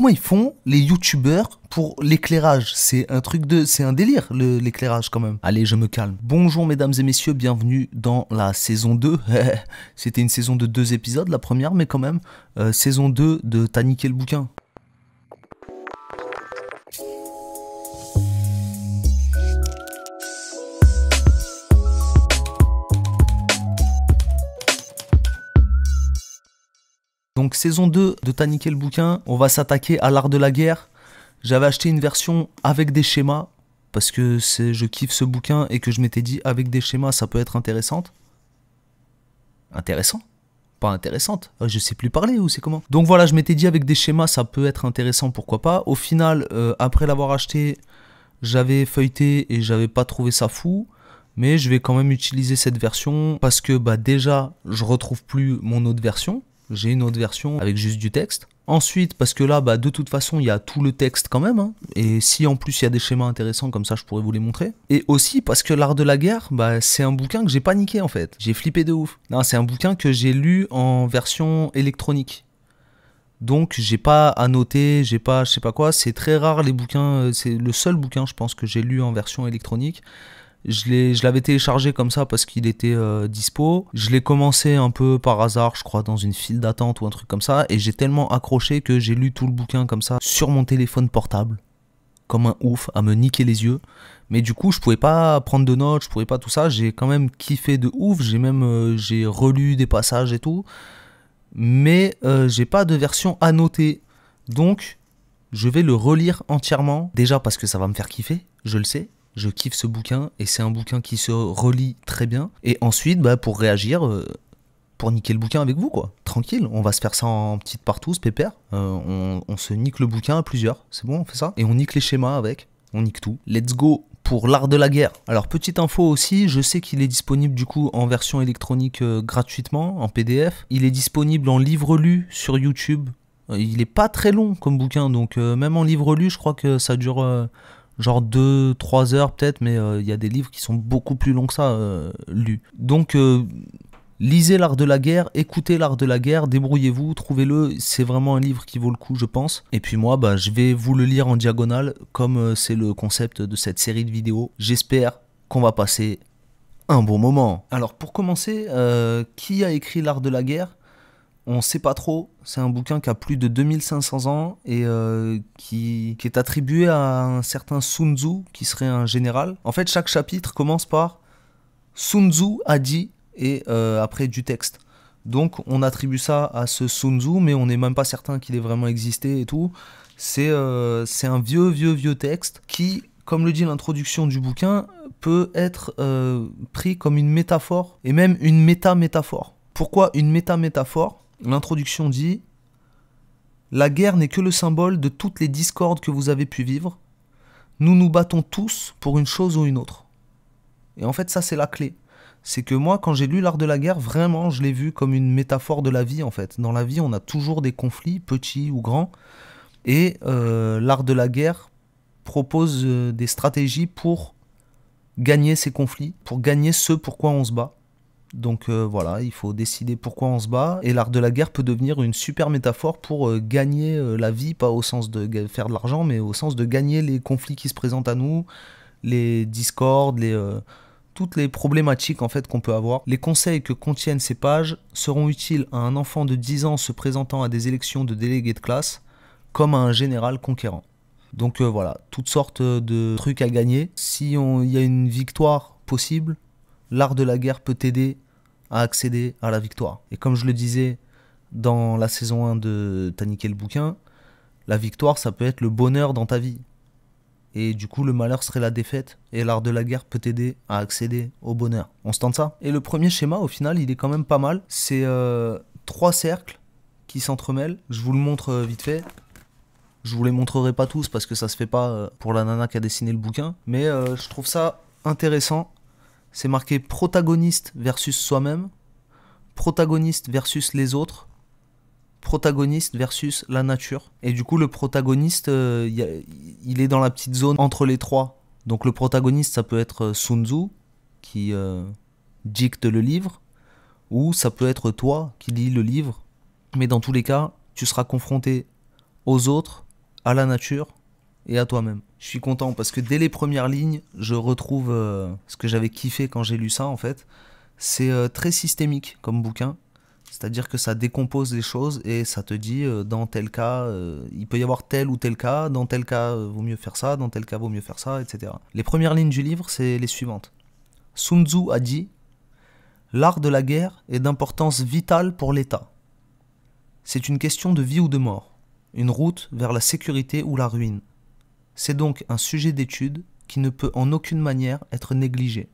comment ils font les youtubeurs pour l'éclairage C'est un truc de, c'est un délire l'éclairage quand même. Allez, je me calme. Bonjour mesdames et messieurs, bienvenue dans la saison 2. C'était une saison de deux épisodes, la première, mais quand même euh, saison 2 de T'as niqué le bouquin. Donc saison 2 de taniquer le bouquin, on va s'attaquer à l'art de la guerre. J'avais acheté une version avec des schémas, parce que je kiffe ce bouquin et que je m'étais dit avec des schémas ça peut être intéressant. Intéressant Pas intéressante ah, Je sais plus parler ou c'est comment Donc voilà, je m'étais dit avec des schémas ça peut être intéressant, pourquoi pas. Au final, euh, après l'avoir acheté, j'avais feuilleté et j'avais pas trouvé ça fou mais je vais quand même utiliser cette version parce que bah, déjà je retrouve plus mon autre version j'ai une autre version avec juste du texte. Ensuite, parce que là, bah, de toute façon, il y a tout le texte quand même. Hein. Et si en plus il y a des schémas intéressants comme ça, je pourrais vous les montrer. Et aussi parce que l'art de la guerre, bah, c'est un bouquin que j'ai paniqué en fait. J'ai flippé de ouf. Non, c'est un bouquin que j'ai lu en version électronique. Donc j'ai pas à noter, j'ai pas, je sais pas quoi. C'est très rare les bouquins. Euh, c'est le seul bouquin, je pense, que j'ai lu en version électronique. Je l'avais téléchargé comme ça parce qu'il était euh, dispo. Je l'ai commencé un peu par hasard, je crois, dans une file d'attente ou un truc comme ça. Et j'ai tellement accroché que j'ai lu tout le bouquin comme ça sur mon téléphone portable. Comme un ouf, à me niquer les yeux. Mais du coup, je pouvais pas prendre de notes, je pouvais pas tout ça. J'ai quand même kiffé de ouf. J'ai même euh, j'ai relu des passages et tout. Mais euh, j'ai pas de version annotée. Donc, je vais le relire entièrement. Déjà parce que ça va me faire kiffer, je le sais je kiffe ce bouquin et c'est un bouquin qui se relie très bien. Et ensuite, bah, pour réagir, euh, pour niquer le bouquin avec vous, quoi. Tranquille, on va se faire ça en petite partout, ce pépère. Euh, on, se nique le bouquin à plusieurs, c'est bon, on fait ça. Et on nique les schémas avec, on nique tout. Let's go pour l'art de la guerre. Alors petite info aussi, je sais qu'il est disponible du coup en version électronique euh, gratuitement, en PDF. Il est disponible en livre lu sur YouTube. Il est pas très long comme bouquin, donc même en livre lu, je crois que ça dure genre 2-3 heures peut-être, mais euh, il y a des livres qui sont beaucoup plus longs que ça lu. Euh, lus. Donc euh, lisez l'art de la guerre, écoutez l'art de la guerre, débrouillez-vous, trouvez-le, c'est vraiment un livre qui vaut le coup je pense. Et puis moi bah, je vais vous le lire en diagonale comme c'est le concept de cette série de vidéos. J'espère qu'on va passer un bon moment. Alors pour commencer, qui a écrit l'art de la guerre on sait pas trop. C'est un bouquin qui a plus de 2500 ans et euh, qui, est attribué à un certain Sun Tzu, qui serait un général. En fait, chaque chapitre commence par Sun Tzu a dit et euh, après du texte. Donc on attribue ça à ce Sun Tzu, mais on n'est même pas certain qu'il ait vraiment existé et tout. C'est euh, un vieux, vieux, vieux texte qui, comme le dit l'introduction du bouquin, peut être pris comme une métaphore et même une méta-métaphore. Pourquoi une méta-métaphore L'introduction dit La guerre n'est que le symbole de toutes les discordes que vous avez pu vivre. Nous nous battons tous pour une chose ou une autre. Et en fait, ça, c'est la clé. C'est que moi, quand j'ai lu L'Art de la guerre, vraiment, je l'ai vu comme une métaphore de la vie, en fait. Dans la vie, on a toujours des conflits, petits ou grands. Et euh, L'Art de la guerre propose euh, des stratégies pour gagner ces conflits, pour gagner ce quoi on se bat. Donc euh, voilà, il faut décider pourquoi on se bat. Et l'art de la guerre peut devenir une super métaphore pour euh, gagner euh, la vie, pas au sens de faire de l'argent, mais au sens de gagner les conflits qui se présentent à nous, les discordes, toutes les problématiques en fait qu'on peut avoir. Les conseils que contiennent ces pages seront utiles à un enfant de 10 ans se présentant à des élections de délégués de classe, comme à un général conquérant. Donc voilà, toutes sortes de trucs à gagner. Si il y a une victoire possible, l'art de la guerre peut t'aider à accéder à la victoire. Et comme je le disais dans la saison 1 de T'as niqué le bouquin, la victoire, ça peut être le bonheur dans ta vie. Et du coup, le malheur serait la défaite, et l'art de la guerre peut t'aider à accéder au bonheur. On se tente ça Et le premier schéma, au final, il est quand même pas mal. C'est euh, trois cercles qui s'entremêlent. Je vous le montre euh, vite fait. Je vous les montrerai pas tous parce que ça se fait pas euh, pour la nana qui a dessiné le bouquin. Mais je trouve ça intéressant c'est marqué protagoniste versus soi-même, protagoniste versus les autres, protagoniste versus la nature. Et du coup, le protagoniste, euh, il est dans la petite zone entre les trois. Donc le protagoniste, ça peut être euh, Sun Tzu, qui euh, dicte le livre, ou ça peut être toi qui lis le livre. Mais dans tous les cas, tu seras confronté aux autres, à la nature et à toi-même je suis content parce que dès les premières lignes, je retrouve euh, ce que j'avais kiffé quand j'ai lu ça en fait. C'est euh, très systémique comme bouquin, c'est-à-dire que ça décompose les choses et ça te dit euh, dans tel cas, il peut y avoir tel ou tel cas, dans tel cas vaut mieux faire ça, dans tel cas vaut mieux faire ça, etc. Les premières lignes du livre, c'est les suivantes. Sun Tzu a dit L'art de la guerre est d'importance vitale pour l'État. C'est une question de vie ou de mort, une route vers la sécurité ou la ruine c'est donc un sujet d'étude qui ne peut en aucune manière être négligé.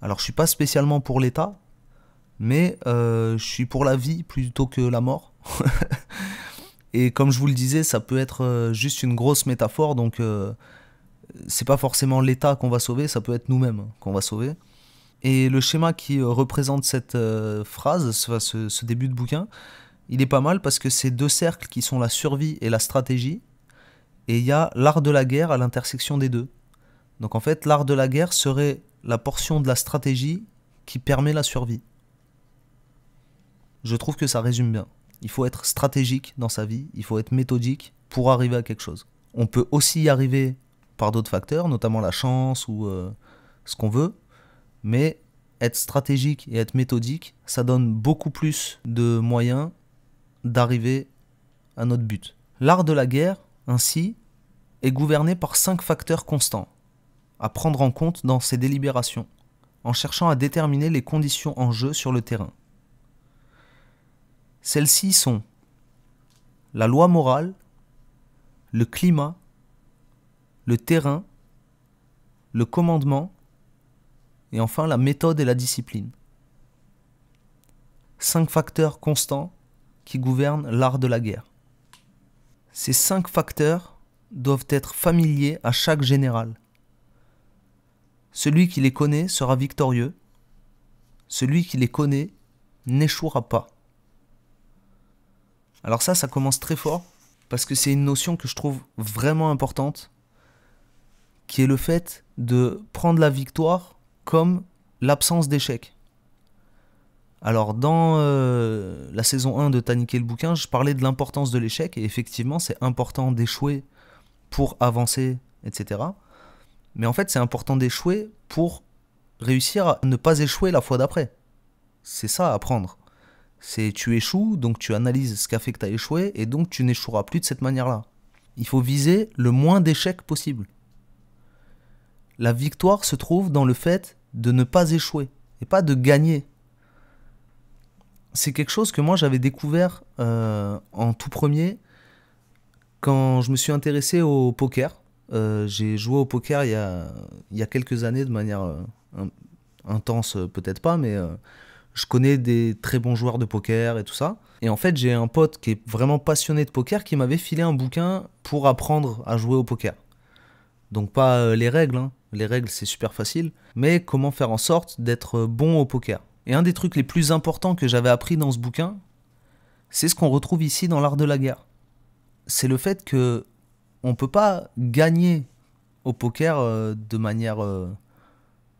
Alors je suis pas spécialement pour l'État, mais euh, je suis pour la vie plutôt que la mort. Et comme je vous le disais, ça peut être euh, juste une grosse métaphore, donc euh, c'est pas forcément l'État qu'on va sauver, ça peut être nous-mêmes qu'on va sauver. Et le schéma qui représente cette phrase, ce, ce, début de bouquin, il est pas mal parce que ces deux cercles qui sont la survie et la stratégie, et il y a l'art de la guerre à l'intersection des deux. Donc en fait, l'art de la guerre serait la portion de la stratégie qui permet la survie. Je trouve que ça résume bien. Il faut être stratégique dans sa vie, il faut être méthodique pour arriver à quelque chose. On peut aussi y arriver par d'autres facteurs, notamment la chance ou euh, ce qu'on veut, mais être stratégique et être méthodique, ça donne beaucoup plus de moyens d'arriver à notre but. L'art de la guerre, ainsi, est gouverné par cinq facteurs constants, à prendre en compte dans ses délibérations, en cherchant à déterminer les conditions en jeu sur le terrain. Celles-ci sont la loi morale, le climat, le terrain, le commandement, et enfin la méthode et la discipline. Cinq facteurs constants qui gouvernent l'art de la guerre. Ces cinq facteurs doivent être familiers à chaque général. Celui qui les connaît sera victorieux. Celui qui les connaît n'échouera pas. Alors ça, ça commence très fort, parce que c'est une notion que je trouve vraiment importante, qui est le fait de prendre la victoire comme l'absence d'échec. Alors dans euh, la saison 1 de Taniquer le bouquin, je parlais de l'importance de l'échec, et effectivement c'est important d'échouer pour avancer, etc. Mais en fait c'est important d'échouer pour réussir à ne pas échouer la fois d'après. C'est ça à apprendre. C'est tu échoues, donc tu analyses ce qu'a fait que tu as échoué, et donc tu n'échoueras plus de cette manière-là. Il faut viser le moins d'échecs possible. La victoire se trouve dans le fait de ne pas échouer, et pas de gagner c'est quelque chose que moi j'avais découvert euh, en tout premier quand je me suis intéressé au poker. Euh, j'ai joué au poker il y, a, il y, a, quelques années de manière euh, intense, peut-être pas, mais je connais des très bons joueurs de poker et tout ça. Et en fait, j'ai un pote qui est vraiment passionné de poker qui m'avait filé un bouquin pour apprendre à jouer au poker. Donc pas les règles, hein. les règles c'est super facile, mais comment faire en sorte d'être bon au poker. Et un des trucs les plus importants que j'avais appris dans ce bouquin, c'est ce qu'on retrouve ici dans l'art de la guerre. C'est le fait que on peut pas gagner au poker euh, de manière euh,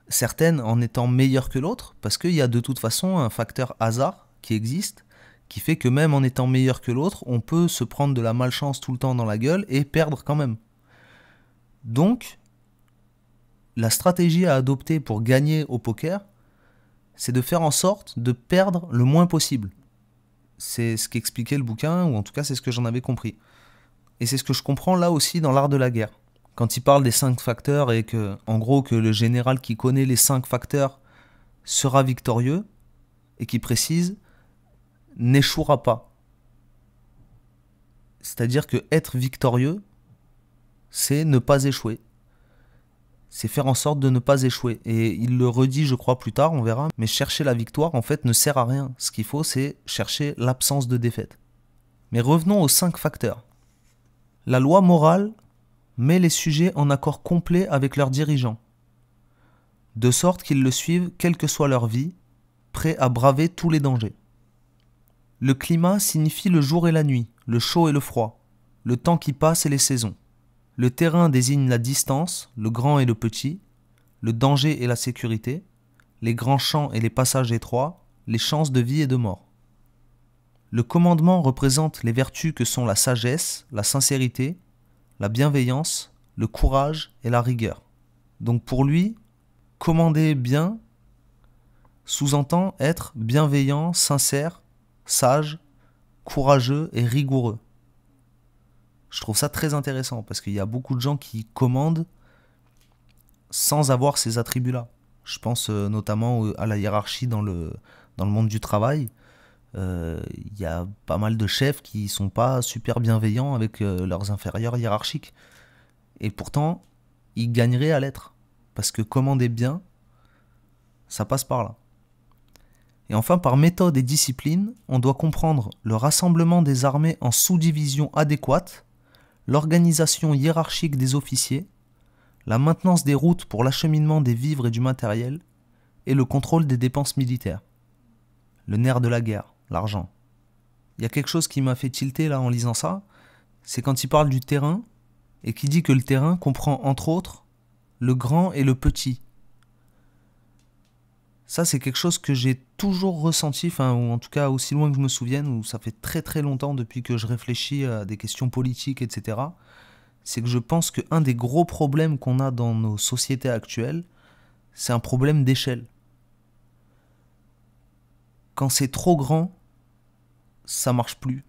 certaine en étant meilleur que l'autre, parce qu'il y a de toute façon un facteur hasard qui existe, qui fait que même en étant meilleur que l'autre, on peut se prendre de la malchance tout le temps dans la gueule et perdre quand même. Donc, la stratégie à adopter pour gagner au poker, c'est de faire en sorte de perdre le moins possible. C'est ce qu'expliquait le bouquin, ou en tout cas c'est ce que j'en avais compris. Et c'est ce que je comprends là aussi dans l'art de la guerre. Quand il parle des cinq facteurs et que, en gros, que le général qui connaît les cinq facteurs sera victorieux, et qui précise, n'échouera pas. C'est-à-dire que être victorieux, c'est ne pas échouer c'est faire en sorte de ne pas échouer. Et il le redit, je crois, plus tard, on verra, mais chercher la victoire, en fait, ne sert à rien. Ce qu'il faut, c'est chercher l'absence de défaite. Mais revenons aux cinq facteurs. La loi morale met les sujets en accord complet avec leurs dirigeants, de sorte qu'ils le suivent quelle que soit leur vie, prêts à braver tous les dangers. Le climat signifie le jour et la nuit, le chaud et le froid, le temps qui passe et les saisons. Le terrain désigne la distance, le grand et le petit, le danger et la sécurité, les grands champs et les passages étroits, les chances de vie et de mort. Le commandement représente les vertus que sont la sagesse, la sincérité, la bienveillance, le courage et la rigueur. Donc pour lui, commander bien sous-entend être bienveillant, sincère, sage, courageux et rigoureux. Je trouve ça très intéressant parce qu'il y a beaucoup de gens qui commandent sans avoir ces attributs-là. Je pense euh, notamment euh, à la hiérarchie dans le, dans le monde du travail. Euh, il y a pas mal de chefs qui sont pas super bienveillants avec leurs inférieurs hiérarchiques. Et pourtant, ils gagneraient à l'être. Parce que commander bien, ça passe par là. Et enfin, par méthode et discipline, on doit comprendre le rassemblement des armées en sous-divisions adéquates l'organisation hiérarchique des officiers, la maintenance des routes pour l'acheminement des vivres et du matériel, et le contrôle des dépenses militaires. Le nerf de la guerre, l'argent. Il y a quelque chose qui m'a fait tilter là en lisant ça, c'est quand il parle du terrain et qui dit que le terrain comprend entre autres le grand et le petit, ça, c'est quelque chose que j'ai toujours ressenti, enfin, ou en tout cas aussi loin que je me souvienne, ou ça fait très très longtemps depuis que je réfléchis à des questions politiques, etc. C'est que je pense qu'un des gros problèmes qu'on a dans nos sociétés actuelles, c'est un problème d'échelle. Quand c'est trop grand, ça marche plus.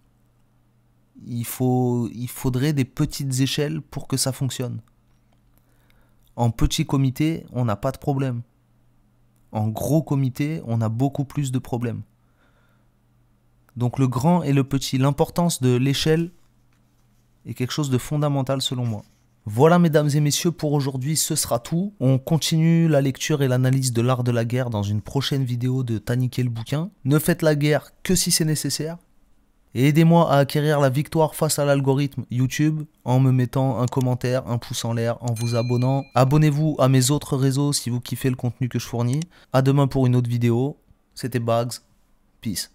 Il, faut, il faudrait des petites échelles pour que ça fonctionne. En petit comité, on n'a pas de problème en gros comité, on a beaucoup plus de problèmes. Donc le grand et le petit, l'importance de l'échelle est quelque chose de fondamental selon moi. Voilà mesdames et messieurs, pour aujourd'hui ce sera tout. On continue la lecture et l'analyse de l'art de la guerre dans une prochaine vidéo de Taniquer le bouquin. Ne faites la guerre que si c'est nécessaire. Et aidez-moi à acquérir la victoire face à l'algorithme YouTube en me mettant un commentaire, un pouce en l'air, en vous abonnant. Abonnez-vous à mes autres réseaux si vous kiffez le contenu que je fournis. À demain pour une autre vidéo. C'était Bugs. Peace.